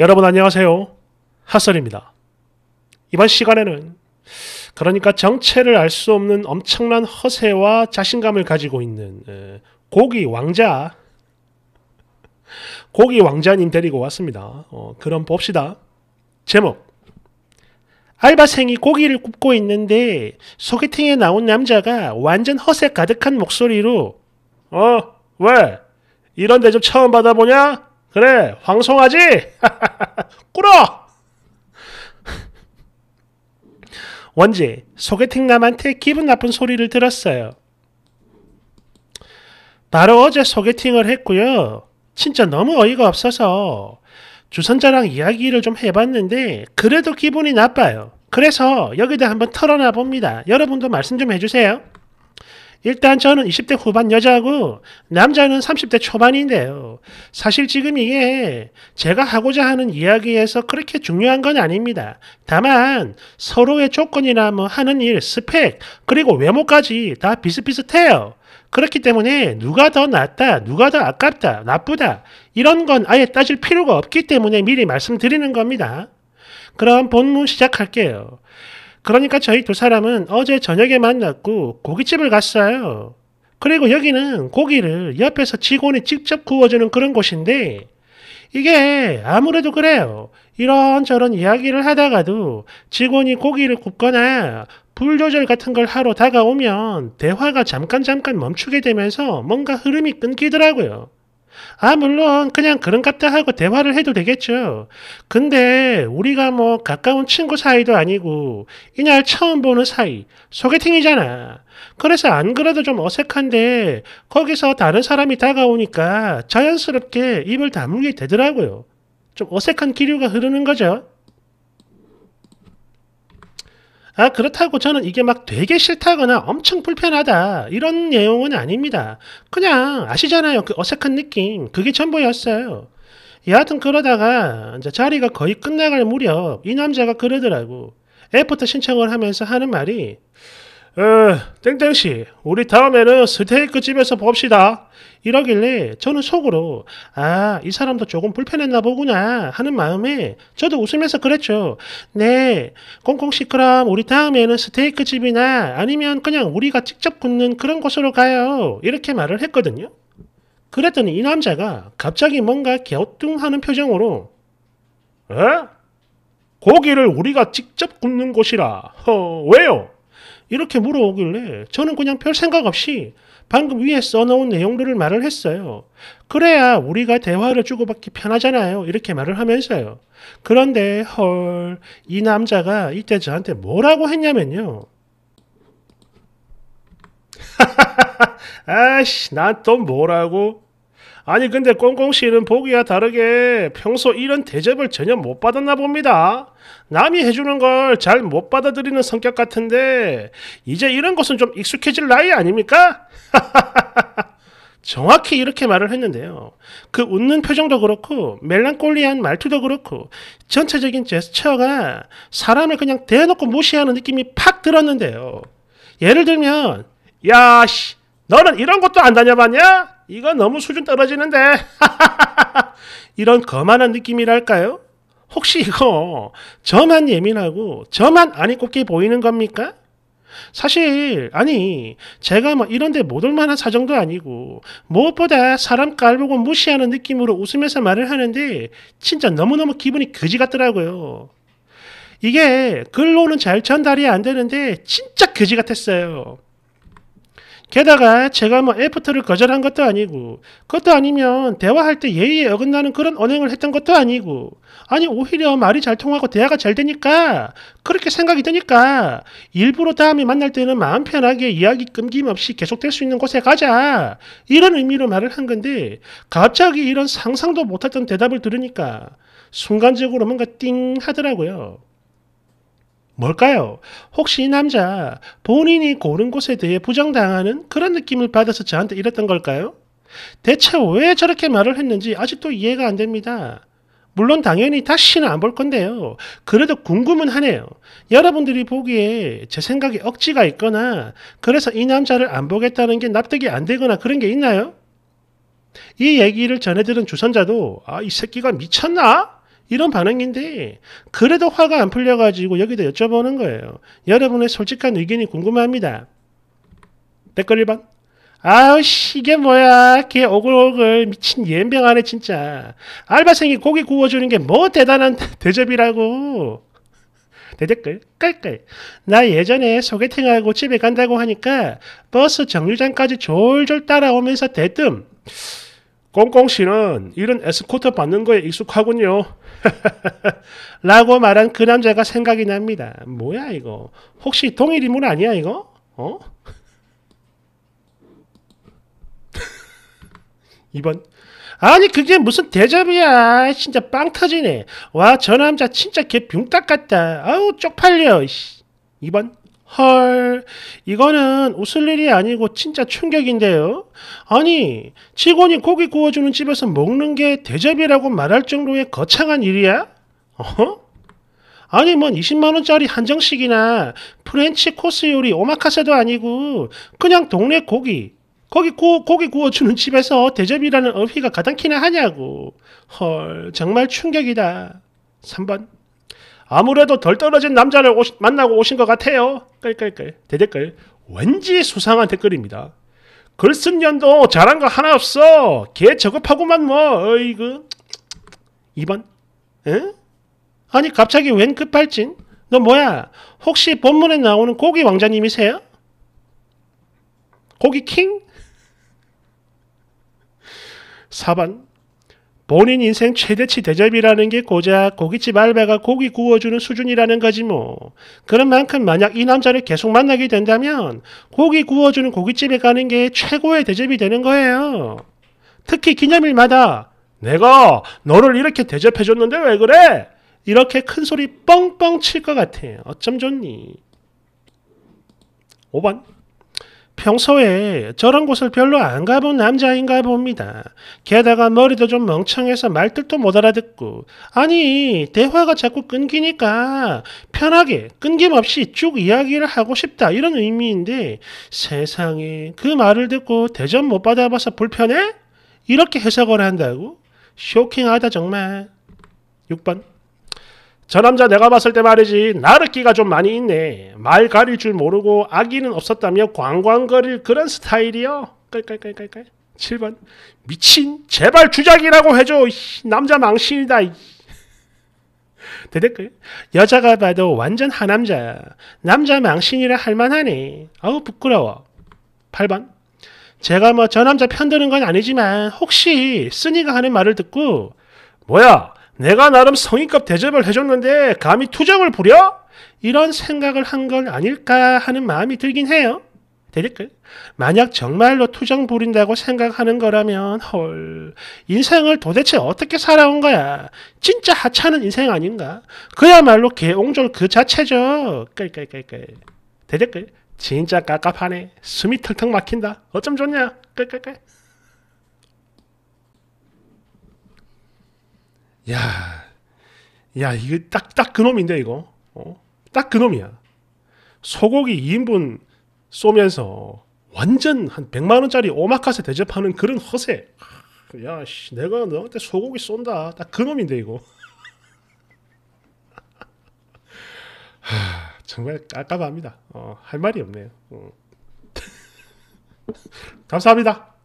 여러분 안녕하세요. 핫설입니다. 이번 시간에는 그러니까 정체를 알 수 없는 엄청난 허세와 자신감을 가지고 있는 고기 왕자 고기 왕자님 데리고 왔습니다. 어, 그럼 봅시다. 제목 알바생이 고기를 굽고 있는데 소개팅에 나온 남자가 완전 허세 가득한 목소리로 어? 왜? 이런 대접 처음 받아보냐? 그래 황송하지? 꿇어! 원지 소개팅 남한테 기분 나쁜 소리를 들었어요. 바로 어제 소개팅을 했고요. 진짜 너무 어이가 없어서 주선자랑 이야기를 좀 해봤는데 그래도 기분이 나빠요. 그래서 여기다 한번 털어놔 봅니다. 여러분도 말씀 좀 해주세요. 일단 저는 20대 후반 여자고 남자는 30대 초반인데요. 사실 지금 이게 제가 하고자 하는 이야기에서 그렇게 중요한 건 아닙니다. 다만 서로의 조건이나 뭐 하는 일, 스펙, 그리고 외모까지 다 비슷비슷해요. 그렇기 때문에 누가 더 낫다, 누가 더 아깝다, 나쁘다 이런 건 아예 따질 필요가 없기 때문에 미리 말씀드리는 겁니다. 그럼 본문 시작할게요. 그러니까 저희 두 사람은 어제 저녁에 만났고 고깃집을 갔어요. 그리고 여기는 고기를 옆에서 직원이 직접 구워주는 그런 곳인데 이게 아무래도 그래요. 이런저런 이야기를 하다가도 직원이 고기를 굽거나 불 조절 같은 걸 하러 다가오면 대화가 잠깐 잠깐 멈추게 되면서 뭔가 흐름이 끊기더라고요. 아, 물론 그냥 그런갑다 하고 대화를 해도 되겠죠. 근데 우리가 뭐 가까운 친구 사이도 아니고 이날 처음 보는 사이, 소개팅이잖아. 그래서 안 그래도 좀 어색한데 거기서 다른 사람이 다가오니까 자연스럽게 입을 다물게 되더라고요. 좀 어색한 기류가 흐르는 거죠. 아, 그렇다고 저는 이게 막 되게 싫다거나 엄청 불편하다. 이런 내용은 아닙니다. 그냥 아시잖아요. 그 어색한 느낌. 그게 전부였어요. 여하튼 그러다가 이제 자리가 거의 끝나갈 무렵 이 남자가 그러더라고. 애프터 신청을 하면서 하는 말이 어, 땡땡씨, 우리 다음에는 스테이크 집에서 봅시다. 이러길래 저는 속으로 아, 이 사람도 조금 불편했나 보구나 하는 마음에 저도 웃으면서 그랬죠. 네, 콩콩씨 그럼 우리 다음에는 스테이크 집이나 아니면 그냥 우리가 직접 굽는 그런 곳으로 가요. 이렇게 말을 했거든요. 그랬더니 이 남자가 갑자기 뭔가 갸우뚱하는 표정으로 에? 고기를 우리가 직접 굽는 곳이라. 허, 왜요? 이렇게 물어오길래 저는 그냥 별 생각 없이 방금 위에 써놓은 내용들을 말을 했어요. 그래야 우리가 대화를 주고받기 편하잖아요. 이렇게 말을 하면서요. 그런데 헐, 이 남자가 이때 저한테 뭐라고 했냐면요. 아씨, 나또 뭐라고? 아니 근데 꽁꽁씨는 보기와 다르게 평소 이런 대접을 전혀 못 받았나 봅니다. 남이 해주는 걸 잘 못 받아들이는 성격 같은데 이제 이런 것은 좀 익숙해질 나이 아닙니까? 정확히 이렇게 말을 했는데요. 그 웃는 표정도 그렇고 멜랑콜리한 말투도 그렇고 전체적인 제스처가 사람을 그냥 대놓고 무시하는 느낌이 팍 들었는데요. 예를 들면 야씨 너는 이런 것도 안 다녀봤냐? 이건 너무 수준 떨어지는데 이런 거만한 느낌이랄까요? 혹시 이거 저만 예민하고 저만 안이 꼽게 보이는 겁니까? 사실 아니 제가 뭐 이런데 못올 만한 사정도 아니고 무엇보다 사람 깔보고 무시하는 느낌으로 웃으면서 말을 하는데 진짜 너무너무 기분이 그지 같더라고요. 이게 글로는 잘 전달이 안 되는데 진짜 그지 같았어요. 게다가 제가 뭐 애프터를 거절한 것도 아니고 그것도 아니면 대화할 때 예의에 어긋나는 그런 언행을 했던 것도 아니고 아니 오히려 말이 잘 통하고 대화가 잘 되니까 그렇게 생각이 드니까 일부러 다음에 만날 때는 마음 편하게 이야기 끊김없이 계속될 수 있는 곳에 가자 이런 의미로 말을 한 건데 갑자기 이런 상상도 못했던 대답을 들으니까 순간적으로 뭔가 띵 하더라고요. 뭘까요? 혹시 이 남자 본인이 고른 곳에 대해 부정당하는 그런 느낌을 받아서 저한테 이랬던 걸까요? 대체 왜 저렇게 말을 했는지 아직도 이해가 안 됩니다. 물론 당연히 다시는 안 볼 건데요. 그래도 궁금은 하네요. 여러분들이 보기에 제 생각에 억지가 있거나 그래서 이 남자를 안 보겠다는 게 납득이 안 되거나 그런 게 있나요? 이 얘기를 전해들은 주선자도 아, 이 새끼가 미쳤나? 이런 반응인데 그래도 화가 안 풀려가지고 여기다 여쭤보는 거예요. 여러분의 솔직한 의견이 궁금합니다. 댓글 1번 아우씨 이게 뭐야 걔 오글오글 미친 예병 안에 진짜 알바생이 고기 구워주는 게 뭐 대단한 대접이라고 내 댓글 깔깔 나 예전에 소개팅하고 집에 간다고 하니까 버스 정류장까지 졸졸 따라오면서 대뜸 꽁꽁 씨는 이런 에스코트 받는 거에 익숙하군요. 라고 말한 그 남자가 생각이 납니다. 뭐야 이거? 혹시 동일 인물 아니야 이거? 어? 2번 아니 그게 무슨 대접이야 진짜 빵 터지네 와 저 남자 진짜 개 뿅딱 같다 아우 쪽팔려 2번 헐, 이거는 웃을 일이 아니고 진짜 충격인데요. 아니, 직원이 고기 구워주는 집에서 먹는 게 대접이라고 말할 정도의 거창한 일이야? 어허? 아니, 뭔 20만원짜리 한정식이나 프렌치 코스 요리 오마카세도 아니고, 그냥 동네 고기, 거기 구, 고기 구워주는 집에서 대접이라는 어휘가 가당키나 하냐고. 헐, 정말 충격이다. 3번. 아무래도 덜 떨어진 남자를 오시, 만나고 오신 것 같아요. 깔깔깔 대댓글 왠지 수상한 댓글입니다. 글쓴 년도 잘한 거 하나 없어. 개 저급하고만 뭐 어이그 2번 에? 아니 갑자기 웬 급발진? 너 뭐야? 혹시 본문에 나오는 고기 왕자님이세요? 고기 킹? 4번 본인 인생 최대치 대접이라는 게 고작 고깃집 알바가 고기 구워주는 수준이라는 거지 뭐. 그런 만큼 만약 이 남자를 계속 만나게 된다면 고기 구워주는 고깃집에 가는 게 최고의 대접이 되는 거예요. 특히 기념일마다 내가 너를 이렇게 대접해줬는데 왜 그래? 이렇게 큰 소리 뻥뻥 칠 것 같아. 어쩜 좋니? 5번. 평소에 저런 곳을 별로 안 가본 남자인가 봅니다. 게다가 머리도 좀 멍청해서 말들도못 알아듣고 아니 대화가 자꾸 끊기니까 편하게 끊김없이 쭉 이야기를 하고 싶다 이런 의미인데 세상에 그 말을 듣고 대접 못 받아봐서 불편해? 이렇게 해석을 한다고? 쇼킹하다 정말. 6번 저 남자 내가 봤을 때 말이지 나르기가 좀 많이 있네. 말 가릴 줄 모르고 아기는 없었다며 광광거릴 그런 스타일이요. 깔깔깔깔깔. 7번 미친 제발 주작이라고 해줘 남자 망신이다 대댓글 여자가 봐도 완전 하남자야 남자 망신이라 할만하네 아우 부끄러워 8번 제가 뭐 저 남자 편드는 건 아니지만 혹시 쓰니가 하는 말을 듣고 뭐야 내가 나름 성의껏 대접을 해줬는데 감히 투정을 부려? 이런 생각을 한 건 아닐까 하는 마음이 들긴 해요. 대댓글. 만약 정말로 투정 부린다고 생각하는 거라면 헐 인생을 도대체 어떻게 살아온 거야 진짜 하찮은 인생 아닌가 그야말로 개옹졸 그 자체죠 끌끌끌끌 대댓글 진짜 깝깝하네 숨이 텅텅 막힌다 어쩜 좋냐 끌끌끌 야, 야이게딱딱 그놈인데 이거, 어? 딱 그놈이야. 소고기 2인분 쏘면서 완전 한 100만 원짜리 오마카세 대접하는 그런 허세. 야, 씨, 내가 너한테 소고기 쏜다. 딱 그놈인데 이거. 하, 정말 깝깝합니다. 어, 할 말이 없네요. 어. 감사합니다.